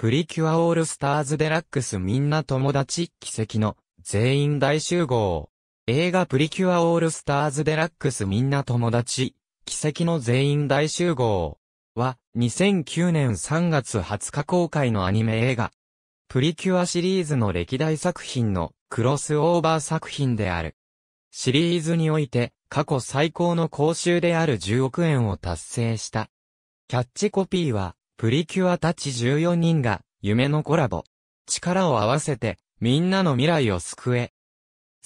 プリキュアオールスターズデラックスみんな友達奇跡の全員大集合。映画プリキュアオールスターズデラックスみんな友達奇跡の全員大集合は2009年3月20日公開のアニメ映画。プリキュアシリーズの歴代作品のクロスオーバー作品である。シリーズにおいて過去最高の公衆である10億円を達成した。キャッチコピーはプリキュアたち14人が、夢のコラボ。力を合わせて、みんなの未来を救え。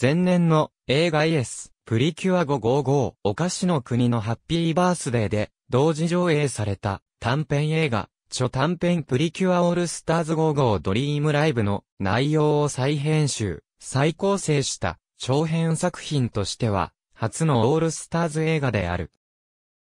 前年の映画エ s プリキュア555お菓子の国のハッピーバースデーで同時上映された短編映画初短編プリキュアオールスターズ55ドリームライブの内容を再編集、再構成した長編作品としては初のオールスターズ映画である。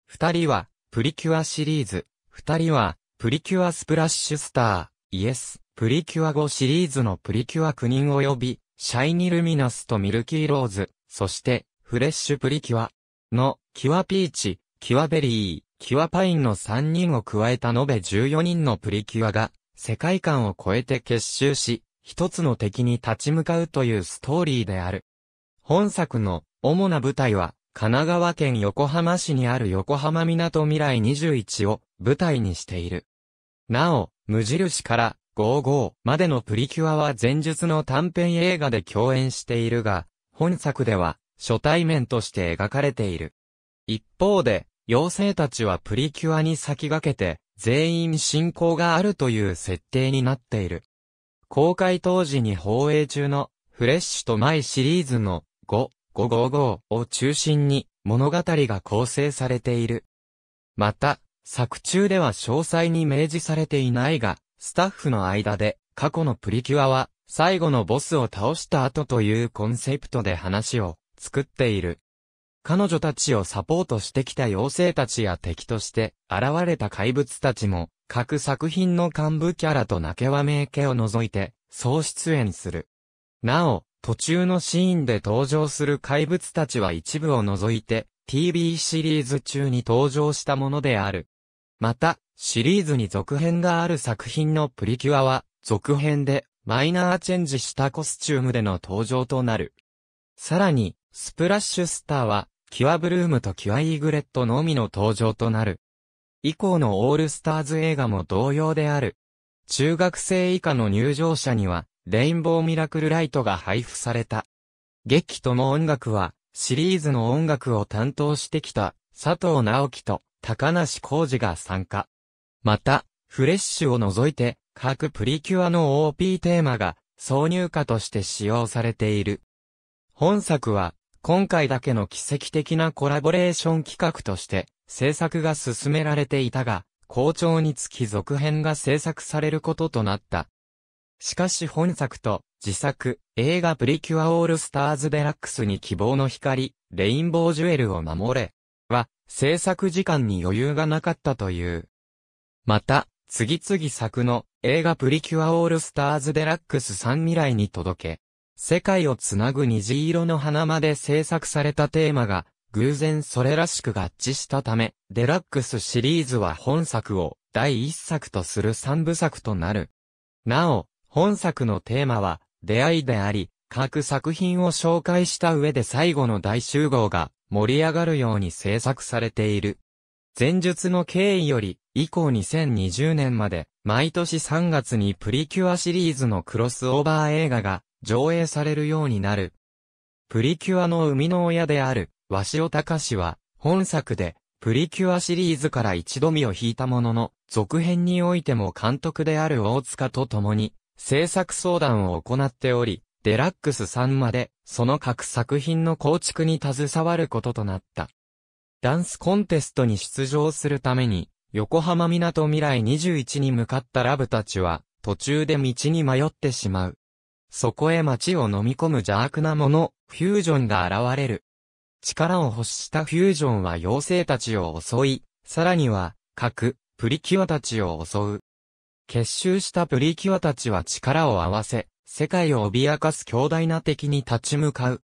二人はプリキュアシリーズ、二人はプリキュアスプラッシュスター、イエス、プリキュア5シリーズのプリキュア9人及び、シャイニルミナスとミルキーローズ、そして、フレッシュプリキュアの、キュアピーチ、キュアベリー、キュアパインの3人を加えた延べ14人のプリキュアが、世界観を超えて結集し、一つの敵に立ち向かうというストーリーである。本作の主な舞台は、神奈川県横浜市にある横浜港未来21を舞台にしている。なお、無印から55までのプリキュアは前述の短編映画で共演しているが、本作では初対面として描かれている。一方で、妖精たちはプリキュアに先駆けて、全員信仰があるという設定になっている。公開当時に放映中のフレッシュとマイシリーズの5、555を中心に物語が構成されている。また、作中では詳細に明示されていないが、スタッフの間で、過去のプリキュアは、最後のボスを倒した後というコンセプトで話を作っている。彼女たちをサポートしてきた妖精たちや敵として現れた怪物たちも各作品の幹部キャラと泣けわめいけを除いて総出演する。なお、途中のシーンで登場する怪物たちは一部を除いて TV シリーズ中に登場したものである。また、シリーズに続編がある作品のプリキュアは、続編で、マイナーチェンジしたコスチュームでの登場となる。さらに、スプラッシュスターは、キュアブルームとキュアイーグレットのみの登場となる。以降のオールスターズ映画も同様である。中学生以下の入場者には、レインボーミラクルライトが配布された。劇とも音楽は、シリーズの音楽を担当してきた、佐藤直樹と、高梨浩二が参加。また、フレッシュを除いて、各プリキュアの OP テーマが挿入歌として使用されている。本作は、今回だけの奇跡的なコラボレーション企画として、制作が進められていたが、好調につき続編が制作されることとなった。しかし本作と自作映画プリキュアオールスターズデラックスに希望の光、レインボージュエルを守れ、は、制作時間に余裕がなかったという。また、次々作の映画プリキュアオールスターズデラックス3未来に届け、世界をつなぐ虹色の花まで制作されたテーマが、偶然それらしく合致したため、デラックスシリーズは本作を第1作とする3部作となる。なお、本作のテーマは、出会いであり、各作品を紹介した上で最後の大集合が、盛り上がるように制作されている。前述の経緯より、以降2020年まで、毎年3月にプリキュアシリーズのクロスオーバー映画が上映されるようになる。プリキュアの生みの親である、鷲尾隆は、本作で、プリキュアシリーズから一度身を引いたものの、続編においても監督である大塚と共に、制作相談を行っており、デラックス3まで、その各作品の構築に携わることとなった。ダンスコンテストに出場するために、横浜港未来21に向かったラブたちは、途中で道に迷ってしまう。そこへ街を飲み込む邪悪なもの、フュージョンが現れる。力を欲したフュージョンは妖精たちを襲い、さらには、各、プリキュアたちを襲う。結集したプリキュアたちは力を合わせ、世界を脅かす強大な敵に立ち向かう。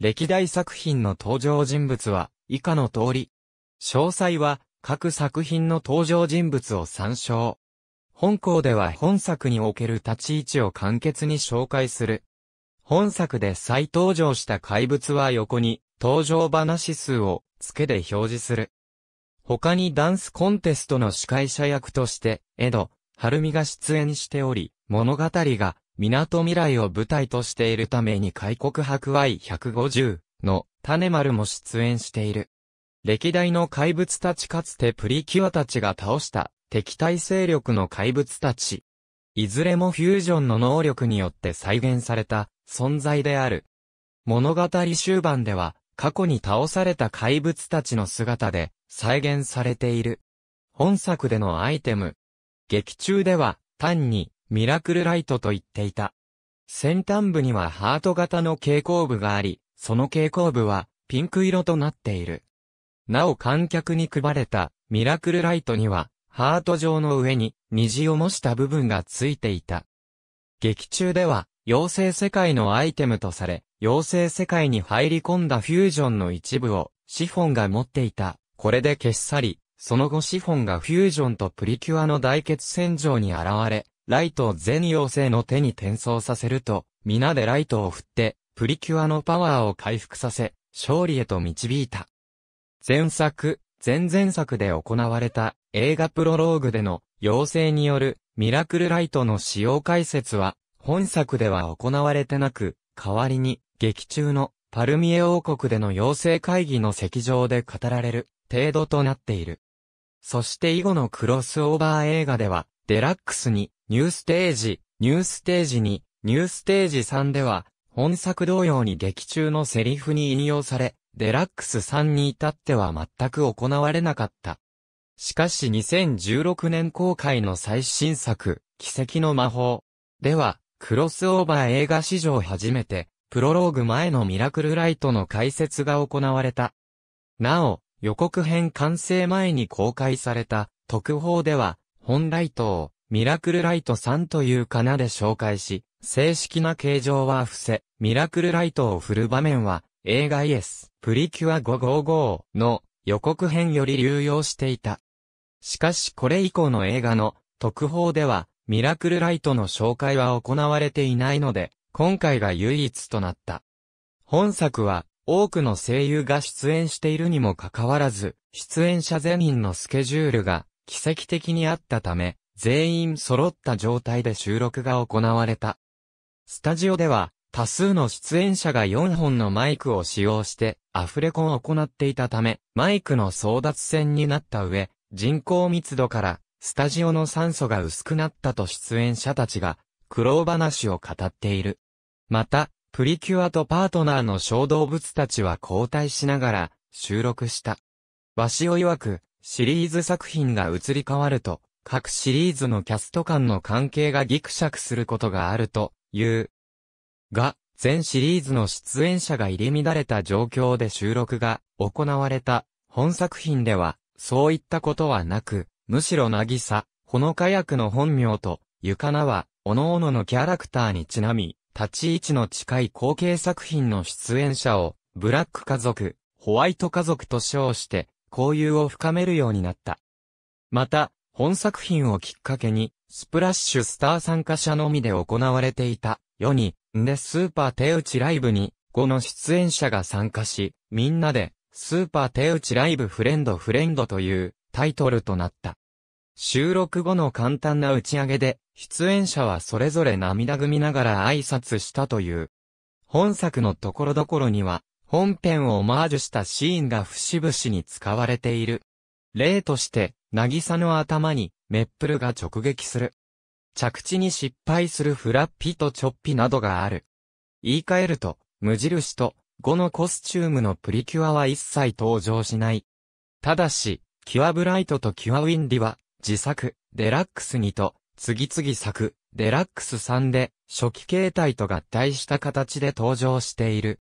歴代作品の登場人物は以下の通り。詳細は各作品の登場人物を参照。本校では本作における立ち位置を簡潔に紹介する。本作で再登場した怪物は横に登場話数を付けで表示する。他にダンスコンテストの司会者役として、江戸、晴美が出演しており、物語が港未来を舞台としているために開国博愛150の種丸も出演している。歴代の怪物たちかつてプリキュアたちが倒した敵対勢力の怪物たち。いずれもフュージョンの能力によって再現された存在である。物語終盤では過去に倒された怪物たちの姿で再現されている。本作でのアイテム。劇中では単にミラクルライトと言っていた。先端部にはハート型の蛍光部があり、その蛍光部はピンク色となっている。なお観客に配れたミラクルライトには、ハート状の上に虹を模した部分がついていた。劇中では、妖精世界のアイテムとされ、妖精世界に入り込んだフュージョンの一部をシフォンが持っていた。これで消し去り、その後シフォンがフュージョンとプリキュアの大決戦場に現れ、ライトを全妖精の手に転送させると、皆でライトを振って、プリキュアのパワーを回復させ、勝利へと導いた。前作、前々作で行われた映画プロローグでの妖精によるミラクルライトの使用解説は本作では行われてなく、代わりに劇中のパルミエ王国での妖精会議の席上で語られる程度となっている。そして以後のクロスオーバー映画ではデラックスにニューステージ、ニューステージ2、ニューステージ3では、本作同様に劇中のセリフに引用され、デラックス3に至っては全く行われなかった。しかし2016年公開の最新作、奇跡の魔法。では、クロスオーバー映画史上初めて、プロローグ前のミラクルライトの解説が行われた。なお、予告編完成前に公開された特報では、本ライトをミラクルライト3という仮名で紹介し、正式な形状は伏せ、ミラクルライトを振る場面は、映画イエス、プリキュア555の予告編より流用していた。しかしこれ以降の映画の特報では、ミラクルライトの紹介は行われていないので、今回が唯一となった。本作は、多くの声優が出演しているにもかかわらず、出演者全員のスケジュールが奇跡的にあったため、全員揃った状態で収録が行われた。スタジオでは、多数の出演者が4本のマイクを使用してアフレコを行っていたため、マイクの争奪戦になった上、人口密度からスタジオの酸素が薄くなったと出演者たちが苦労話を語っている。また、プリキュアとパートナーの小動物たちは交代しながら収録した。わしを曰く、シリーズ作品が移り変わると、各シリーズのキャスト間の関係がギクシャクすることがあるという。が、全シリーズの出演者が入り乱れた状況で収録が行われた本作品では、そういったことはなく、むしろなぎさ、ほのか役の本名と、ゆかなは、おのおののキャラクターにちなみ、立ち位置の近い後継作品の出演者を、ブラック家族、ホワイト家族と称して、交友を深めるようになった。また、本作品をきっかけに、スプラッシュスター参加者のみで行われていた、世に、んでスーパー手打ちライブに、5の出演者が参加し、みんなで、スーパー手打ちライブフレンドフレンドというタイトルとなった。収録後の簡単な打ち上げで、出演者はそれぞれ涙ぐみながら挨拶したという。本作のところどころには、本編をオマージュしたシーンが節々に使われている。例として、渚の頭に、メップルが直撃する。着地に失敗するフラッピとチョッピなどがある。言い換えると、無印と、5のコスチュームのプリキュアは一切登場しない。ただし、キュアブライトとキュアウィンディは、自作、デラックス2と、次々作、デラックス3で、初期形態と合体した形で登場している。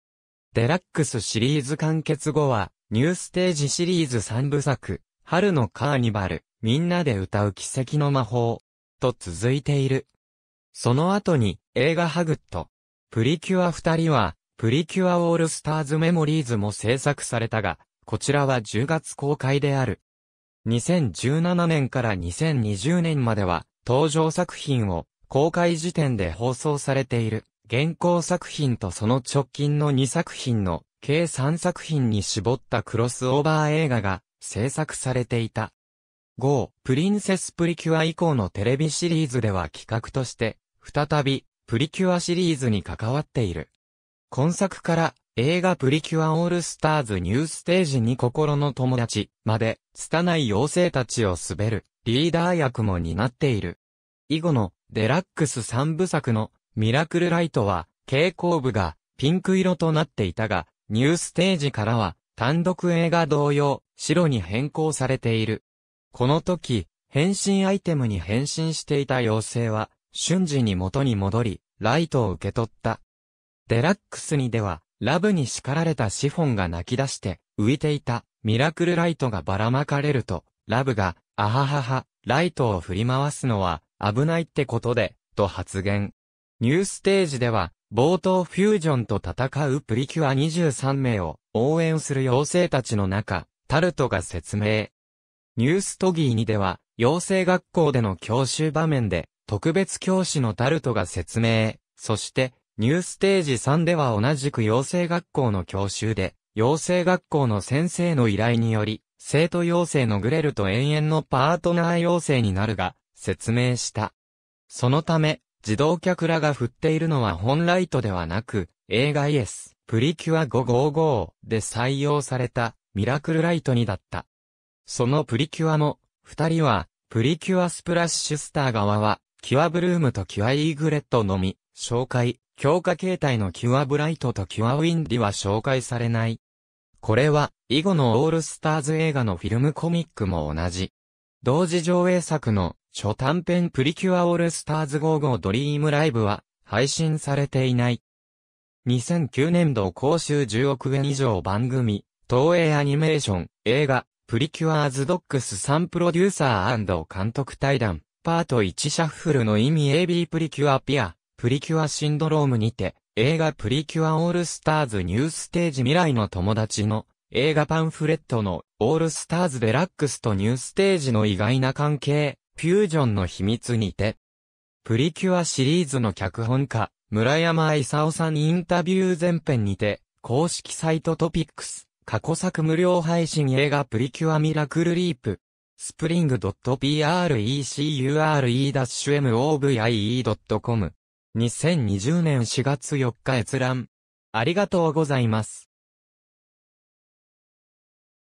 デラックスシリーズ完結後は、ニューステージシリーズ3部作、春のカーニバル、みんなで歌う奇跡の魔法、と続いている。その後に、映画ハグット、プリキュア二人は、プリキュアオールスターズメモリーズも制作されたが、こちらは10月公開である。2017年から2020年までは、登場作品を公開時点で放送されている、現行作品とその直近の2作品の、計3作品に絞ったクロスオーバー映画が制作されていた。GO! プリンセスプリキュア以降のテレビシリーズでは企画として、再び、プリキュアシリーズに関わっている。今作から、映画プリキュアオールスターズニューステージに心の友達まで、拙い妖精たちを滑る、リーダー役も担っている。以後の、デラックス三部作の、ミラクルライトは、蛍光部が、ピンク色となっていたが、ニューステージからは、単独映画同様、白に変更されている。この時、変身アイテムに変身していた妖精は、瞬時に元に戻り、ライトを受け取った。デラックスにでは、ラブに叱られたシフォンが泣き出して、浮いていた、ミラクルライトがばらまかれると、ラブが、あははは、ライトを振り回すのは、危ないってことで、と発言。ニューステージでは、冒頭フュージョンと戦うプリキュア23名を応援する妖精たちの中、タルトが説明。ニューストギーにでは、養成学校での教習場面で、特別教師のタルトが説明。そして、ニューステージ3では同じく養成学校の教習で、養成学校の先生の依頼により、生徒養成のグレルと永遠のパートナー養成になるが、説明した。そのため、児童客らが振っているのは本ライトではなく、映画イエス、プリキュア555で採用されたミラクルライトにだった。そのプリキュアも、二人は、プリキュアスプラッシュスター側は、キュアブルームとキュアイーグレットのみ、紹介、強化形態のキュアブライトとキュアウィンディは紹介されない。これは、以後のオールスターズ映画のフィルムコミックも同じ。同時上映作の初短編プリキュアオールスターズ55ドリームライブは配信されていない。2009年度公衆10億円以上番組、東映アニメーション、映画、プリキュアーズドックス3プロデューサー監督対談、パート1シャッフルの意味 AB プリキュアピア、プリキュアシンドロームにて、映画プリキュアオールスターズニューステージ未来の友達の、映画パンフレットの、オールスターズデラックスとニューステージの意外な関係、フュージョンの秘密にて、プリキュアシリーズの脚本家、村山勲さんインタビュー前編にて、公式サイトトピックス、過去作無料配信映画プリキュアミラクルリープ。スプリング .pre.cure-movie.com。2020年4月4日閲覧。ありがとうございます。